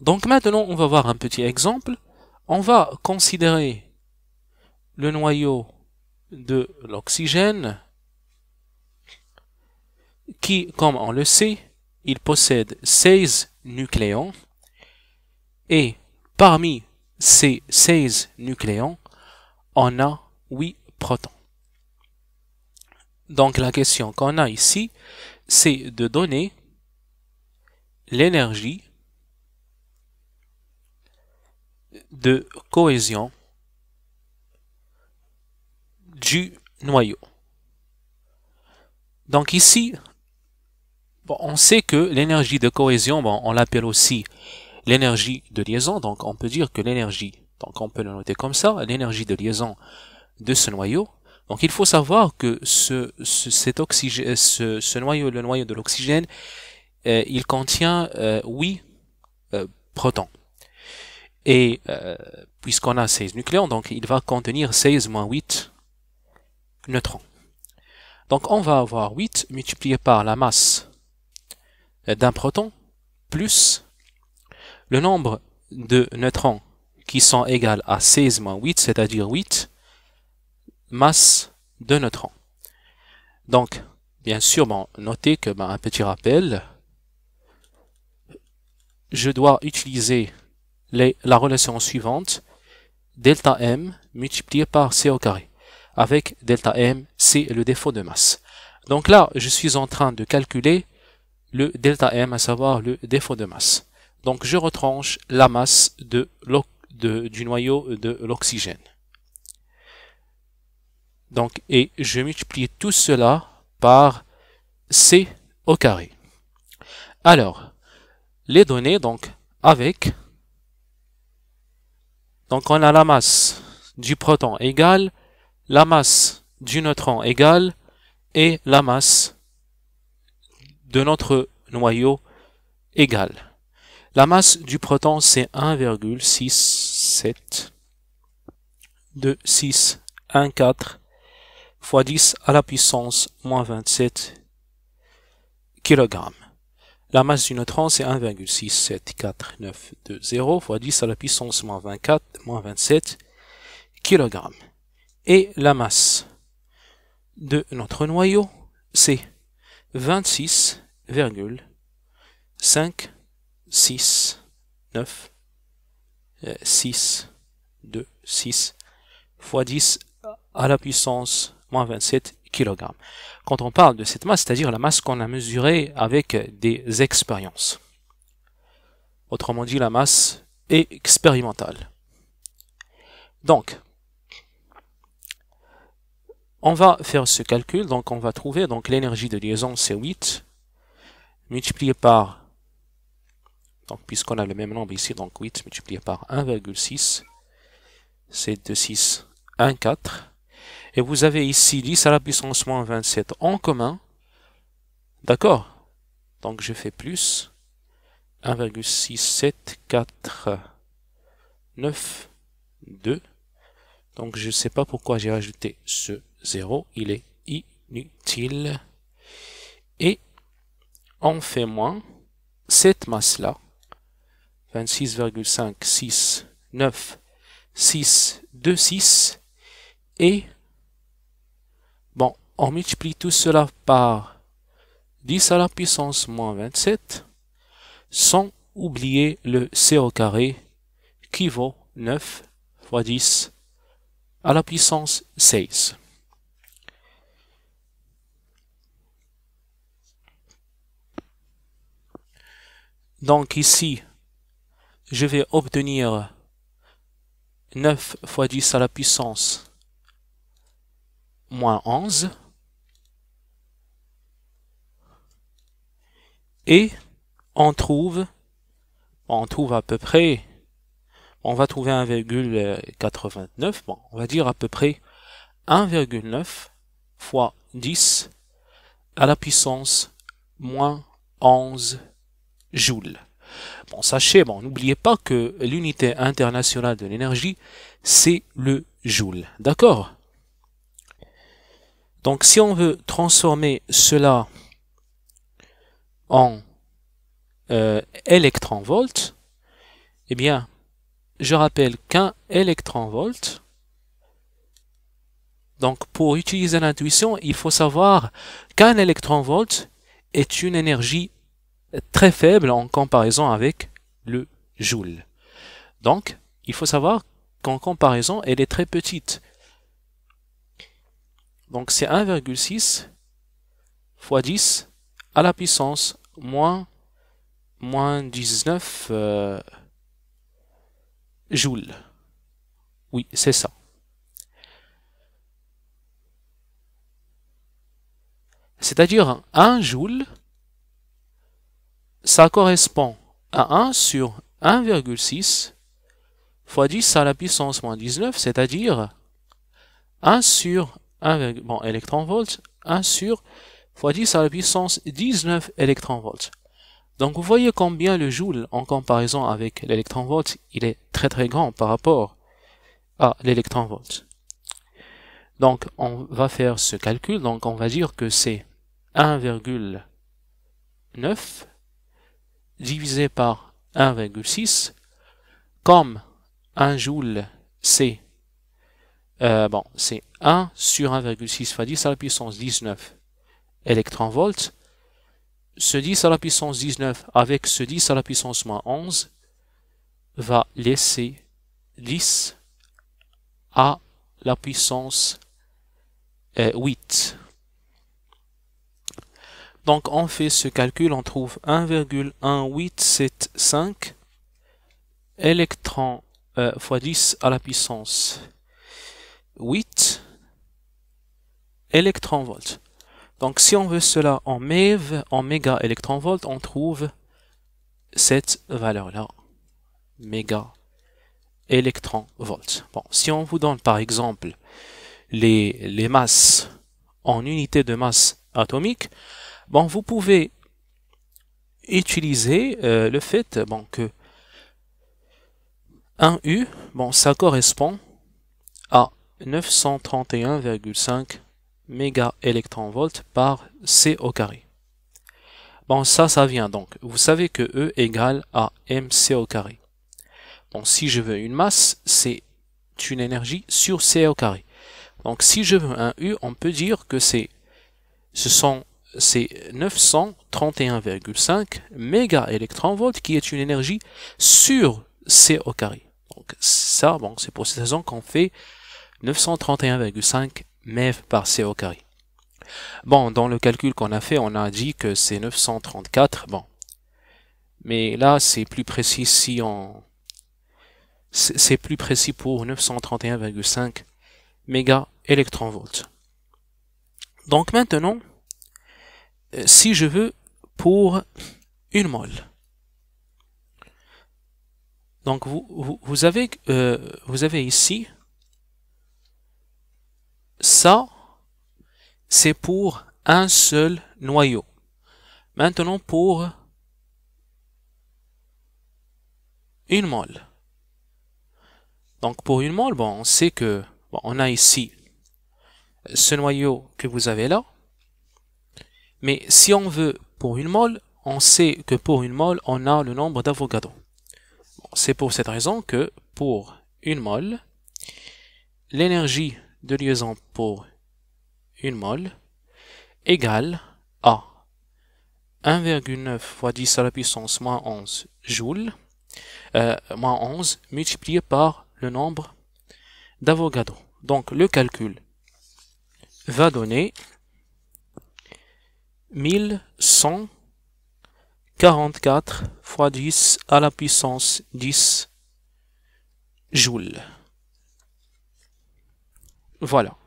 Donc maintenant, on va voir un petit exemple. On va considérer le noyau de l'oxygène qui, comme on le sait, il possède 16 nucléons et parmi ces 16 nucléons, on a 8 protons. Donc la question qu'on a ici, c'est de donner l'énergie de cohésion du noyau. Donc ici, on sait que l'énergie de cohésion, on l'appelle aussi l'énergie de liaison, donc on peut dire que l'énergie, donc on peut le noter comme ça, l'énergie de liaison de ce noyau, donc il faut savoir que ce, cet oxygène, ce, noyau, le noyau de l'oxygène, euh, il contient euh, 8 euh, protons. Et euh, puisqu'on a 16 nucléons, donc il va contenir 16 moins 8 neutrons. Donc on va avoir 8 multiplié par la masse d'un proton plus le nombre de neutrons qui sont égales à 16 moins 8, c'est-à-dire 8 masse de neutrons. Donc, bien sûr, bon, notez que, ben, un petit rappel, je dois utiliser la relation suivante, delta M multiplié par C au carré, avec delta M, c'est le défaut de masse. Donc là, je suis en train de calculer le delta M, à savoir le défaut de masse. Donc je retranche la masse de du noyau de l'oxygène. Donc, et je multiplie tout cela par C au carré. Alors, les données, donc, avec donc on a la masse du proton égale, la masse du neutron égale, et la masse de notre noyau égale. La masse du proton, c'est 1,672614 fois 10 à la puissance moins 27 kg. La masse du transe c'est 1,674920 fois 10 à la puissance moins 24, moins 27 kg. Et la masse de notre noyau, c'est 26,569626 euh, fois 10 à la puissance moins 27 quand on parle de cette masse, c'est-à-dire la masse qu'on a mesurée avec des expériences. Autrement dit, la masse est expérimentale. Donc, on va faire ce calcul, donc on va trouver donc l'énergie de liaison c'est 8 multiplié par, donc puisqu'on a le même nombre ici, donc 8 multiplié par 1,6, c'est de 6, 1, 4, et vous avez ici 10 à la puissance moins 27 en commun. D'accord Donc je fais plus 1,67492. Donc je ne sais pas pourquoi j'ai rajouté ce 0. Il est inutile. Et on fait moins cette masse-là. 26,569626. Et Bon, on multiplie tout cela par 10 à la puissance moins 27, sans oublier le C au carré qui vaut 9 fois 10 à la puissance 16. Donc ici, je vais obtenir 9 fois 10 à la puissance moins 11 et on trouve on trouve à peu près on va trouver 1,89 bon, on va dire à peu près 1,9 fois 10 à la puissance moins 11 joules. Bon, sachez, bon, n'oubliez pas que l'unité internationale de l'énergie, c'est le joule. D'accord donc si on veut transformer cela en euh, électron eh bien, je rappelle qu'un électron donc pour utiliser l'intuition, il faut savoir qu'un électron est une énergie très faible en comparaison avec le joule. Donc, il faut savoir qu'en comparaison, elle est très petite. Donc c'est 1,6 fois 10 à la puissance moins, 19 euh, joules. Oui, c'est ça. C'est-à-dire 1 joule, ça correspond à 1 sur 1,6 fois 10 à la puissance moins 19, c'est-à-dire 1 sur 1, bon, électronvolt, 1 sur fois 10 à la puissance 19 électronvolt. Donc vous voyez combien le joule en comparaison avec l'électronvolt, il est très très grand par rapport à l'électronvolt. Donc on va faire ce calcul, donc on va dire que c'est 1,9 divisé par 1,6 comme 1 joule c'est euh, bon, c'est 1 sur 1,6 fois 10 à la puissance 19 électronvolts. Ce 10 à la puissance 19 avec ce 10 à la puissance moins 11 va laisser 10 à la puissance 8. Donc on fait ce calcul, on trouve 1,1875 électrons euh, fois 10 à la puissance 8 électron-volts. Donc si on veut cela en MeV, en méga on trouve cette valeur-là, méga électronvolts. Bon, si on vous donne par exemple les, masses en unité de masse atomique, bon, vous pouvez utiliser euh, le fait bon, que 1U, bon, ça correspond 931,5 mégaélectronvolts par C au carré. Bon, ça, ça vient donc. Vous savez que E égale à MC au carré. Bon, si je veux une masse, c'est une énergie sur C au carré. Donc, si je veux un U, on peut dire que c'est ce sont c'est 931,5 mégaélectronvolts qui est une énergie sur C au carré. Donc ça, bon, c'est pour cette raison qu'on fait 931,5 MeV par co au Bon, dans le calcul qu'on a fait, on a dit que c'est 934, bon. Mais là, c'est plus précis si on... C'est plus précis pour 931,5 méga électronvolts. Donc maintenant, euh, si je veux pour une mole. Donc vous, vous, avez, euh, vous avez ici ça, c'est pour un seul noyau. Maintenant, pour une mole. Donc, pour une mole, bon, on sait que on a ici ce noyau que vous avez là. Mais si on veut pour une mole, on sait que pour une mole, on a le nombre d'avocados. c'est pour cette raison que pour une mole, l'énergie de liaison pour une molle, égale à 1,9 fois 10 à la puissance moins 11 joules, euh, moins 11 multiplié par le nombre d'Avogadro. Donc le calcul va donner 1144 fois 10 à la puissance 10 joules. Voilà.